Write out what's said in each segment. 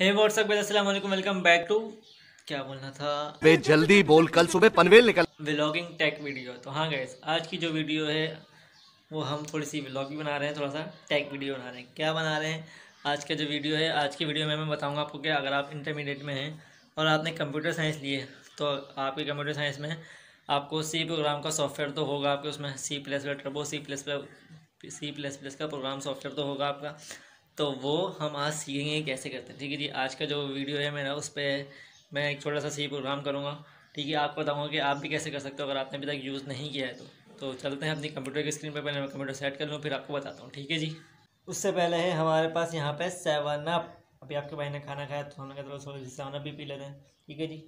हे WhatsApp अस्सलाम वालेकुम welcome back to क्या बोलना था वे जल्दी बोल कल सुबह पनवेल निकल व्लॉगिंग टेक वीडियो तो हाँ गैस आज की जो वीडियो है वो हम थोड़ी सी व्लॉग भी बना रहे हैं थोड़ा सा टेक वीडियो बना रहे हैं क्या बना रहे हैं आज का जो वीडियो है आज की वीडियो में मैं बताऊँगा आपको कि अगर आप इंटरमीडिएट में हैं और आपने कंप्यूटर साइंस लिए तो आपके कंप्यूटर साइंस में आपको सी प्रोग्राम का सॉफ्टवेयर तो होगा आपके उसमें C plus C plus plus C plus plus का प्रोग्राम सॉफ्टवेयर तो होगा आपका तो वो हम आज सीखेंगे कैसे करते हैं ठीक है जी आज का जो वीडियो है मेरा उस पर मैं एक छोटा सा सी प्रोग्राम करूँगा ठीक है आपको बताऊँगा कि आप भी कैसे कर सकते हो अगर आपने अभी तक यूज़ नहीं किया है तो तो चलते हैं अपनी कंप्यूटर की स्क्रीन पर पहले मैं कंप्यूटर सेट कर लूँ फिर आपको बताता हूँ ठीक है जी उससे पहले है हमारे पास यहाँ पर सेवन अप अभी आपके भाई ने खाना खाया तो हमने कहा थोड़ा सेवन अप भी पी लेते हैं ठीक है जी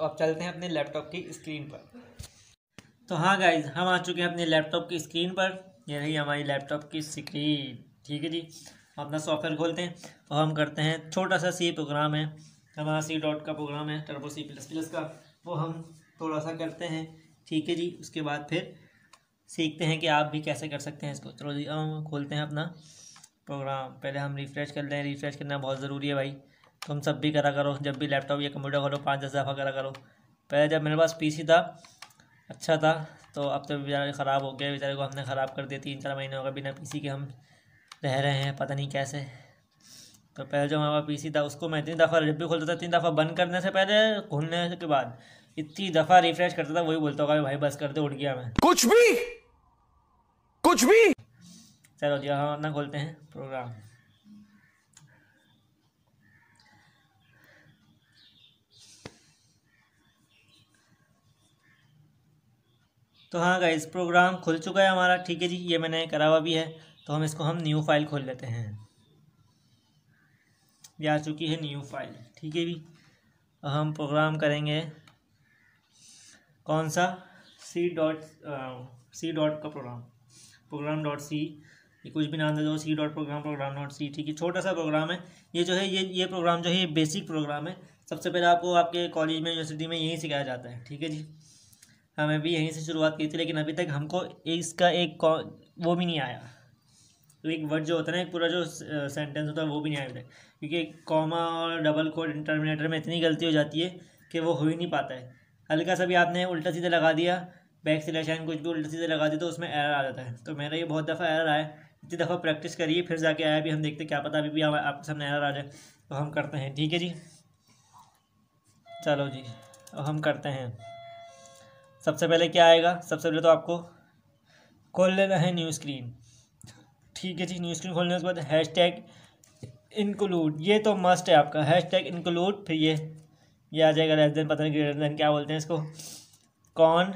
तो अब चलते हैं अपने लैपटॉप की स्क्रीन पर तो हाँ गाइज हम आ चुके हैं अपने लैपटॉप की स्क्रीन पर ये रही हमारी लैपटॉप की स्क्रीन ठीक है जी अपना सॉफ्टवेयर खोलते हैं और हम करते हैं छोटा सा सी प्रोग्राम है हमारा सी डॉट का प्रोग्राम है टर्बो सी प्लस प्लस का वो हम थोड़ा सा करते हैं ठीक है जी उसके बाद फिर सीखते हैं कि आप भी कैसे कर सकते हैं इसको चलो जी हम खोलते हैं अपना प्रोग्राम पहले हम रिफ़्रेश कर लें रिफ़्रेश करना बहुत ज़रूरी है भाई तुम सब भी करा करो जब भी लैपटॉप या कंप्यूटर खोलो पाँच दस दफ़ा करा करो पहले जब मेरे पास पीसी था अच्छा था तो अब तो बेचारे ख़राब हो गया बेचारे को हमने ख़राब कर दिया तीन चार महीने हो गए बिना पीसी के हम रह रहे हैं पता नहीं कैसे तो पहले जो पास पी था उसको मैं तीन दफ़ा जब भी खोलता था तीन दफ़ा बंद करने से पहले खोलने के बाद इतनी दफ़ा रिफ्रेश करता था वही बोलता होगा भाई बस कर दे उठ गया मैं कुछ भी कुछ भी चलो जी हम हाँ, अपना खोलते हैं प्रोग्राम तो हाँ गाइस प्रोग्राम खुल चुका है हमारा ठीक है जी ये मैंने करा हुआ भी है तो हम इसको हम न्यू फाइल खोल लेते हैं ये आ चुकी है न्यू फाइल ठीक है जी हम प्रोग्राम करेंगे कौन सा सी डॉट सी डॉट का प्रोग्राम प्रोग्राम डॉट सी ये कुछ भी नाम दे दो C dot program program dot C ठीक है छोटा सा प्रोग्राम है ये जो है ये ये प्रोग्राम जो है ये बेसिक प्रोग्राम है सबसे पहले आपको आपके कॉलेज में यूनिवर्सिटी में यही सिखाया जाता है ठीक है जी हमें भी यहीं से शुरुआत की थी लेकिन अभी तक हमको इसका एक वो भी नहीं आया तो एक वर्ड जो होता है ना एक पूरा जो सेंटेंस होता है वो भी नहीं आया अभी तक क्योंकि कॉमा और डबल कोड इंटरमिनेटर में इतनी गलती हो जाती है कि वो हो ही नहीं पाता है हल्का सा भी आपने उल्टा सीधा लगा दिया बैक सिलेक्शन कुछ भी उल्टा सीधा लगा दिया तो उसमें एरर आ जाता है तो मेरा ये बहुत दफ़ा एरर आया इतनी दफ़ा प्रैक्टिस करिए फिर जाके आया भी हम देखते क्या पता अभी भी आपके सामने एरर आ जाए तो हम करते हैं ठीक है जी चलो जी हम करते हैं सबसे पहले क्या आएगा सबसे पहले तो आपको खोल लेना है न्यू स्क्रीन ठीक है जी न्यू स्क्रीन खोलने के बाद हैश टैग इंक्लूड ये तो मस्ट है आपका हैश टैग इंक्लूड फिर ये ये आ जाएगा लेस देन पता नहीं ग्रेटर देन क्या बोलते हैं इसको कॉन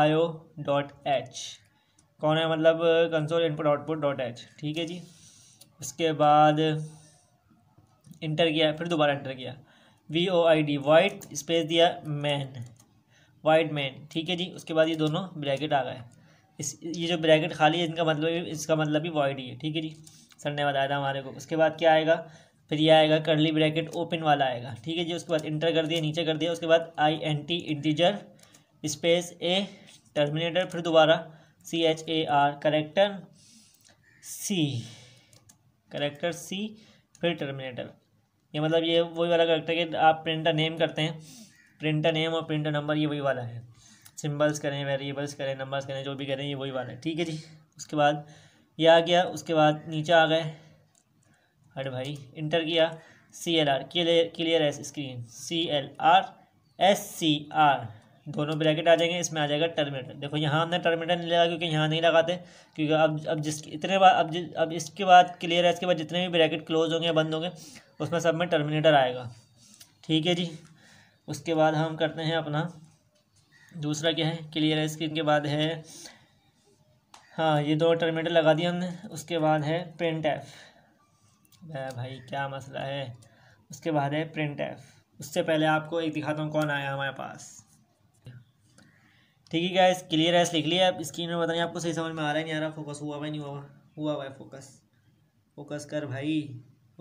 आयो डॉट एच कौन है मतलब console input output dot H ठीक है जी उसके बाद इंटर किया फिर दोबारा इंटर किया V O I D white space दिया मैन वाइट मैन ठीक है जी उसके बाद ये दोनों ब्रैकेट आ गए इस ये जो ब्रैकेट खाली है इनका मतलब इसका मतलब ही वाइड ही है ठीक है जी सर ने बताया था हमारे को उसके बाद क्या आएगा फिर ये आएगा करली ब्रैकेट ओपन वाला आएगा ठीक है जी उसके बाद इंटर कर दिया नीचे कर दिया उसके बाद I N T integer space A terminator फिर दोबारा C H A R character C character C फिर टर्मिनेटर ये मतलब ये वही वाला करेक्टर कि आप प्रिंटर नेम करते हैं प्रिंटर नेम और प्रिंटर नंबर ये वही वाला है सिम्बल्स करें वेरिएबल्स करें नंबर्स करें जो भी करें ये वही वाला है ठीक है जी उसके बाद ये आ गया उसके बाद नीचे आ गए हट भाई इंटर किया C L R clear clear S screen C L R S C R दोनों ब्रैकेट आ जाएंगे इसमें आ जाएगा टर्मिनेटर देखो यहाँ हमने टर्मिनेटर नहीं लगा क्योंकि यहाँ नहीं लगाते क्योंकि अब अब जिस इतने बार अब जिस अब इसके बाद क्लियर है इसके बाद जितने भी ब्रैकेट क्लोज होंगे बंद होंगे उसमें सब में टर्मिनेटर आएगा ठीक है जी उसके बाद हम करते हैं अपना दूसरा क्या है क्लियर है स्क्रीन के बाद है हाँ ये दो टर्मिनेटर लगा दिए हमने उसके बाद है प्रिंट एफ भाई क्या मसला है उसके बाद है प्रिंट एफ उससे पहले आपको एक दिखाता हूँ कौन आया हमारे पास ठीक है गैस क्लियर है लिख लिया आप स्क्रीन में बताइए आपको सही समझ में आ रहा है नहीं आ रहा फोकस हुआ भाई नहीं हुआ हुआ भाई फोकस फोकस कर भाई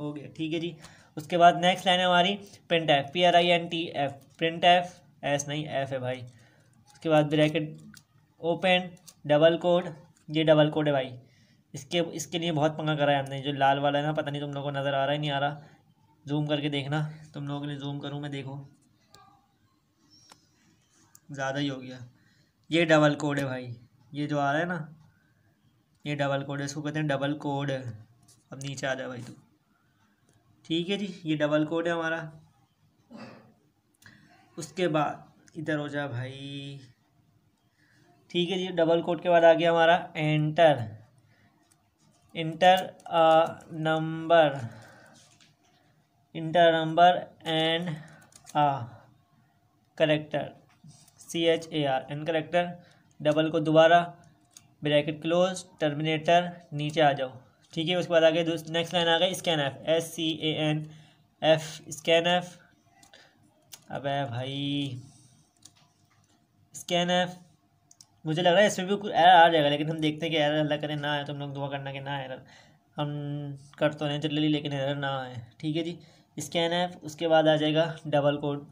हो गया ठीक है जी उसके बाद नेक्स्ट लाइन है हमारी print F P R I N T F print F S नहीं एफ है भाई उसके बाद ब्रैकेट ओपन डबल कोड ये डबल कोड है भाई इसके इसके लिए बहुत पंगा करा है हमने जो लाल वाला है ना पता नहीं तुम लोगों को नज़र आ रहा है नहीं आ रहा जूम करके देखना तुम लोगों के लिए जूम करूँ मैं देखो ज़्यादा ही हो गया ये डबल कोड है भाई ये जो आ रहा है ना ये डबल कोड है इसको कहते हैं डबल कोड अब नीचे आ जाए भाई तू ठीक है जी ये डबल कोड है हमारा उसके बाद इधर हो जा भाई ठीक है जी डबल कोड के बाद आ गया हमारा enter enter number enter number and आ character C H A R N character double को दोबारा ब्रैकेट क्लोज टर्मिनेटर नीचे आ जाओ ठीक है उसके बाद आगे नेक्स्ट लाइन आ गई scan F S C A N F scan F अब है भाई स्कैन एफ मुझे लग रहा है इसमें भी कुछ एरर आ जाएगा लेकिन हम देखते हैं कि एरर अल्लाह करें ना आए तो हम लोग दुआ करना कि ना एरर हम कर तो नहीं चल लेकिन एरर ना आए ठीक है जी स्कैन एफ उसके बाद आ जाएगा डबल कोड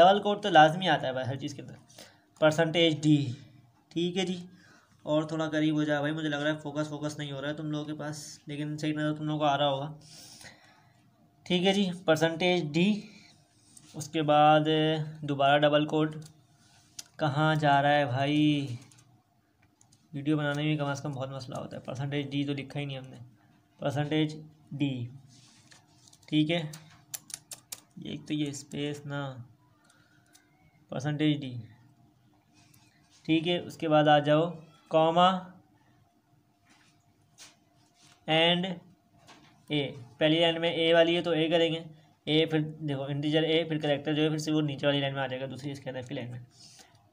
डबल कोड तो लाजमी आता है भाई हर चीज़ के अंदर परसेंटेज डी ठीक है जी और थोड़ा करीब हो जाए भाई मुझे लग रहा है फोकस फोकस नहीं हो रहा है तुम लोगों के पास लेकिन सही नज़र तो तुम लोगों को आ रहा होगा ठीक है जी परसेंटेज डी उसके बाद दोबारा डबल कोड कहाँ जा रहा है भाई वीडियो बनाने में कम अज़ कम बहुत मसला होता है परसेंटेज डी तो लिखा ही नहीं हमने परसेंटेज डी ठीक है एक तो ये स्पेस ना परसेंटेज डी ठीक है उसके बाद आ जाओ कॉमा एंड ए पहली लाइन में ए वाली है तो ए करेंगे ए फिर देखो इंटीजर ए फिर करेक्टर जो है फिर से वो नीचे वाली लाइन में आ जाएगा दूसरी इसके अंदर फिर लाइन में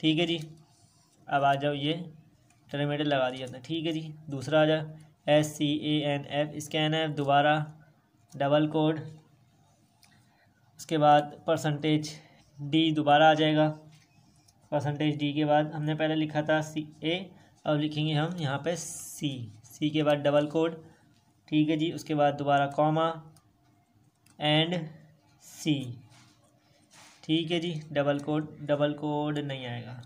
ठीक है जी अब आ जाओ ये टर्मिनेटर लगा दिया ठीक है जी दूसरा आ जाओ S C A N F scan F दोबारा डबल कोड उसके बाद परसेंटेज डी दोबारा आ जाएगा परसेंटेज डी के बाद हमने पहले लिखा था सी ए अब लिखेंगे हम यहाँ पे सी सी के बाद डबल कोड ठीक है जी उसके बाद दोबारा कॉमा एंड सी ठीक है जी डबल कोड डबल कोड नहीं आएगा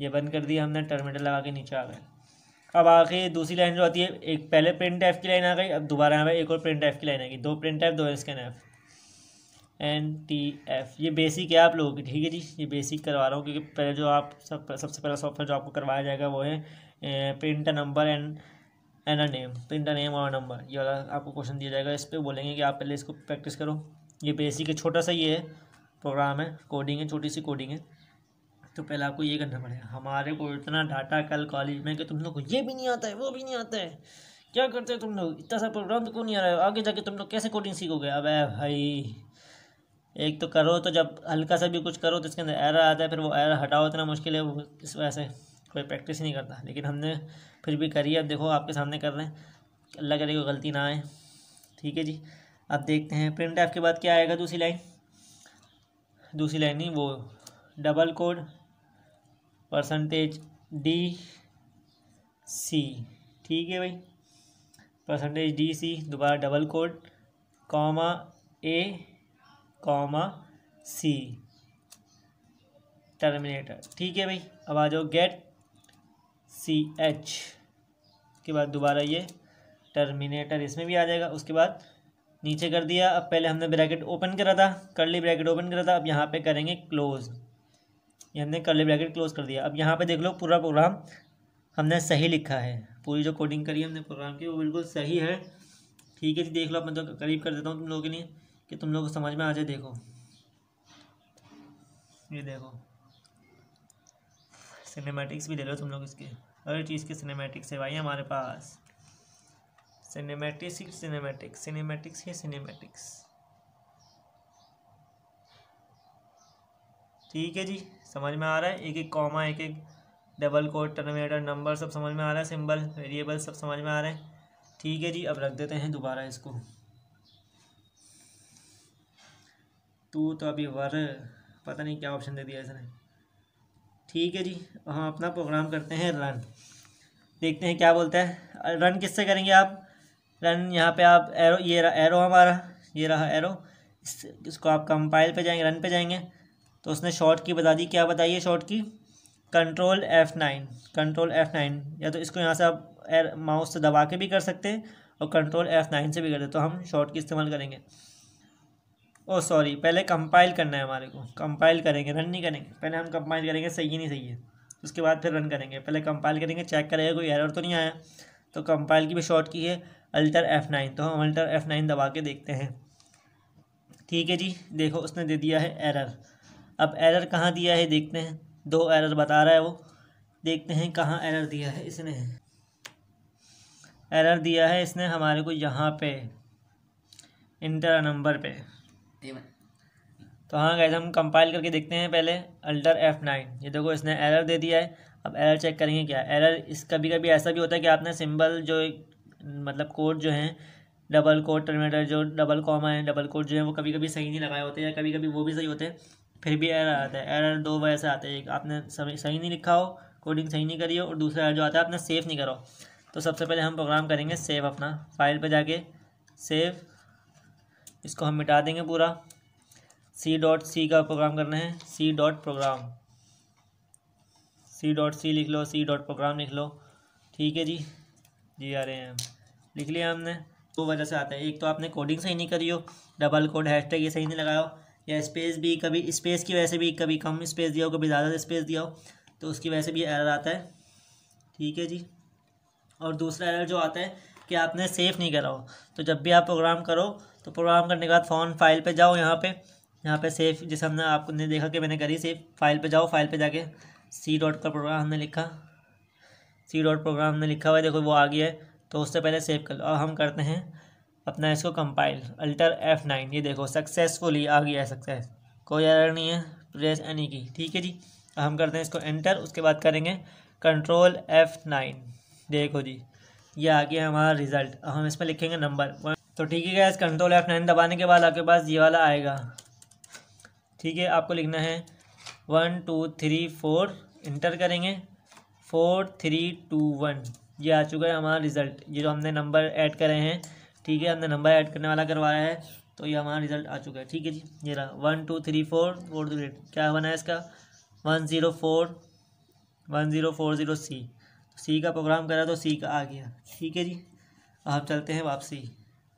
ये बंद कर दिया हमने टर्मिनल लगा के नीचे आ गए अब आके दूसरी लाइन जो आती है एक पहले प्रिंट एफ की लाइन आ गई अब दोबारा यहाँ पे एक और प्रिंट एफ की लाइन आ गई दो प्रिंट एफ दो scan F N T F ये बेसिक है आप लोगों की ठीक है जी ये बेसिक करवा रहा हूँ क्योंकि पहले जो आप सब सबसे पहला सॉफ्टवेयर जो आपको करवाया जाएगा वो है print number and N a name print name और नंबर ये वाला आपको क्वेश्चन दिया जाएगा इस पर बोलेंगे कि आप पहले इसको प्रैक्टिस करो ये बेसिक है छोटा सा ये है प्रोग्राम है कोडिंग है छोटी सी कोडिंग है तो पहले आपको ये करना पड़ेगा हमारे को इतना डाटा कल कॉलेज में कि तुम लोग को ये भी नहीं आता है वो भी नहीं आता है क्या करते हो तुम लोग इतना सा प्रोग्राम तो क्यों नहीं आ रहा है आगे जाके तुम लोग कैसे कोडिंग सीखोगे अब भाई एक तो करो तो जब हल्का सा भी कुछ करो तो इसके अंदर एरर आता है फिर वो एरर हटाओ इतना मुश्किल है वो इस वजह से कोई प्रैक्टिस नहीं करता लेकिन हमने फिर भी करी है अब देखो आपके सामने कर रहे हैं अल्लाह करे कोई गलती ना आए ठीक है जी अब देखते हैं प्रिंट एफ के बाद क्या आएगा दूसरी लाइन दूसरी लाइन नहीं वो double quote percentage D C ठीक है भाई परसेंटेज डी सी दोबारा double quote comma A comma C terminator ठीक है भाई अब आ जाओ गेट सी एच के बाद दोबारा ये टर्मिनेटर इसमें भी आ जाएगा उसके बाद नीचे कर दिया अब पहले हमने ब्रैकेट ओपन करा था करली ब्रैकेट ओपन करा था अब यहाँ पे करेंगे क्लोज ये हमने करली ब्रैकेट क्लोज कर दिया अब यहाँ पे देख लो पूरा प्रोग्राम हमने सही लिखा है पूरी जो कोडिंग करी हमने प्रोग्राम की वो बिल्कुल सही है ठीक है जी देख लो मैं तो करीब कर देता हूँ तुम लोगों के लिए कि तुम लोग समझ में आ जाए देखो ये देखो सिनेमैटिक्स भी ले लो तुम लोग इसके हर चीज़ के सिनेमैटिक्स है भाई हमारे पास सिनेमैटिक्स ही सिनेमैटिक्स सिनेमैटिक्स ही सिनेमैटिक्स ठीक है जी समझ में आ रहा है एक एक कॉमा एक एक डबल कोड टर्मिनेटर नंबर सब समझ में आ रहा है सिंबल वेरिएबल सब समझ में आ रहे हैं ठीक है जी अब रख देते हैं दोबारा इसको तू तो अभी वर पता नहीं क्या ऑप्शन दे दिया इसने ठीक है जी हम अपना प्रोग्राम करते हैं रन देखते हैं क्या बोलता है रन किससे करेंगे आप रन यहाँ पे आप एरो ये रहा एरो हमारा ये रहा एरो इस, इसको आप कंपाइल पे जाएंगे रन पे जाएंगे तो उसने शॉर्ट की बता दी क्या बताइए short key control F nine control F nine या तो इसको यहाँ से आप एर माउस से दबा के भी कर सकते हैं और कंट्रोल एफ़ नाइन से भी कर दे तो हम शॉर्ट की इस्तेमाल करेंगे ओ सॉरी पहले कंपाइल करना है हमारे को कंपाइल करेंगे रन नहीं करेंगे पहले हम कंपाइल करेंगे सही ही नहीं सही है उसके बाद फिर रन करेंगे पहले कंपाइल करेंगे चेक करेगा कोई एरर तो नहीं आया तो कंपाइल की भी शॉर्ट की है अल्टर एफ़ नाइन तो हम अल्टर एफ़ नाइन दबा के देखते हैं ठीक है जी देखो उसने दे दिया है एरर अब एरर कहाँ दिया है देखते हैं दो एरर बता रहा है वो देखते हैं कहाँ एरर दिया है इसने एरर दिया है इसने हमारे को यहाँ पे इंटर नंबर पे तो हाँ गैस हम कंपाइल करके देखते हैं पहले अल्टर एफ नाइन ये देखो इसने एरर दे दिया है अब एरर चेक करेंगे क्या एरर इस कभी कभी ऐसा भी होता है कि आपने सिंबल जो मतलब कोड जो है डबल कोड टर्मिनेटर जो डबल कॉमा है डबल कोड जो है वो कभी कभी सही नहीं लगाए होते या कभी कभी वो भी सही होते हैं फिर भी एरर आता है एरर दो वजह से आते हैं एक आपने सही नहीं लिखा हो कोडिंग सही नहीं करी हो और दूसरा एरर जो आता है आपने सेव नहीं करो तो सबसे पहले हम प्रोग्राम करेंगे सेव अपना फाइल पर जाके सेव इसको हम मिटा देंगे पूरा सी डॉट सी का प्रोग्राम करना है C dot program C dot C लिख लो सी डॉट प्रोग्राम लिख लो ठीक है जी जी आ रहे हैं लिख लिया हमने दो वजह से आता है एक तो आपने कोडिंग सही नहीं करी हो डबल कोड हैशटैग ये सही नहीं लगाया हो या स्पेस भी कभी स्पेस की वजह से भी कभी कम स्पेस दिया हो कभी ज़्यादा स्पेस दिया हो तो उसकी वजह से भी एरर आता है ठीक है जी और दूसरा एरर जो आता है कि आपने सेफ़ नहीं करा हो तो जब भी आप प्रोग्राम करो तो प्रोग्राम करने के बाद फ़ोन फाइल पे जाओ यहाँ पे यहाँ पे सेफ जैसे हमने आपने देखा कि मैंने करी सेफ़ फाइल पे जाओ फाइल पे जाके सी डॉट का प्रोग्राम हमने लिखा सी डॉट प्रोग्राम हमने लिखा हुआ है देखो वो आ गया है तो उससे पहले सेव कर लो अब हम करते हैं अपना इसको कंपाइल अल्टर एफ नाइन ये देखो सक्सेसफुली आ गया है सक्सेस कोई अर नहीं है प्रेस एनी की ठीक है जी अब हम करते हैं इसको एंटर उसके बाद करेंगे कंट्रोल एफ नाइन देखो जी ये आ गया हमारा रिज़ल्ट हम इसमें लिखेंगे नंबर तो ठीक है गैस कंट्रोल एफ नाइन दबाने के बाद आपके पास ये वाला आएगा ठीक है आपको लिखना है one two three four enter करेंगे फोर थ्री टू वन ये आ चुका है हमारा रिज़ल्ट ये जो हमने नंबर ऐड करे हैं ठीक है हमने नंबर ऐड करने वाला करवाया है तो ये हमारा रिज़ल्ट आ चुका है ठीक है जी ये रहा one two three four four two eight क्या बना है इसका one zero four one zero four zero C C का प्रोग्राम करा तो सी का आ गया ठीक है जी अब चलते हैं वापसी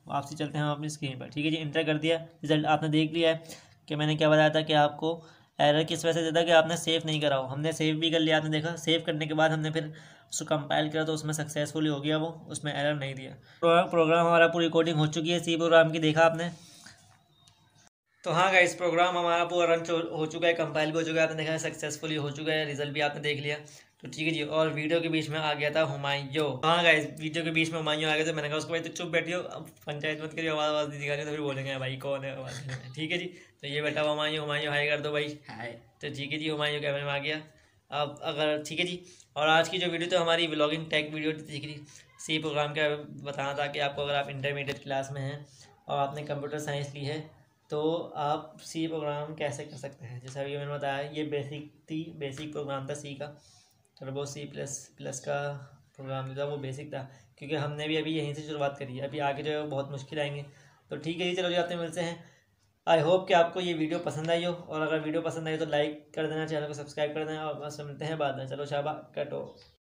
वापसी चलते हैं हम अपनी स्क्रीन पर ठीक है जी इंटर कर दिया रिजल्ट आपने देख लिया है कि मैंने क्या बताया था कि आपको एरर किस वजह से देता कि आपने सेव नहीं करा हो हमने सेव भी कर लिया आपने देखा सेव करने के बाद हमने फिर उसको कंपाइल करा तो उसमें सक्सेसफुली हो गया वो उसमें एरर नहीं दिया प्रोग्राम हमारा पूरी कोडिंग हो चुकी है सी प्रोग्राम की देखा आपने तो हाँ गाइस प्रोग्राम हमारा पूरा रन हो चुका है कंपाइल भी हो चुका है आपने देखा सक्सेसफुली हो चुका है रिजल्ट भी आपने देख लिया तो ठीक है जी और वीडियो के बीच में आ गया था हुमायो हाँ गाइस वीडियो के बीच में हुमायो आ गया था मैंने कहा उसको भाई तो चुप बैठियो अब पंचायत मत करिए आवाज़ आवाज़ दिखाने तो फिर बोलेंगे भाई कौन है आवाज़ ठीक है जी तो ये बैठा हुआ हुमायूं हुमायूं हाई कर दो भाई हाय तो ठीक है जी हुमायूं कैमरे में आ गया अब अगर ठीक है जी और आज की जो वीडियो तो हमारी ब्लॉगिंग टैक वीडियो ठीक है जी सी प्रोग्राम का बताना था कि आपको अगर आप इंटरमीडिएट क्लास में हैं और आपने कंप्यूटर साइंस ली है तो आप सी प्रोग्राम कैसे कर सकते हैं जैसा अभी मैंने बताया ये बेसिक थी बेसिक प्रोग्राम था सी का टर्बो सी प्लस प्लस का प्रोग्राम जो था वो बेसिक था क्योंकि हमने भी अभी यहीं से शुरुआत करी है अभी आगे जो है बहुत मुश्किल आएंगे तो ठीक है जी चलो जी आपसे मिलते हैं आई होप कि आपको ये वीडियो पसंद आई हो और अगर वीडियो पसंद आई तो लाइक कर देना चैनल को सब्सक्राइब कर देना और मिलते हैं बाद में चलो शाबा कटो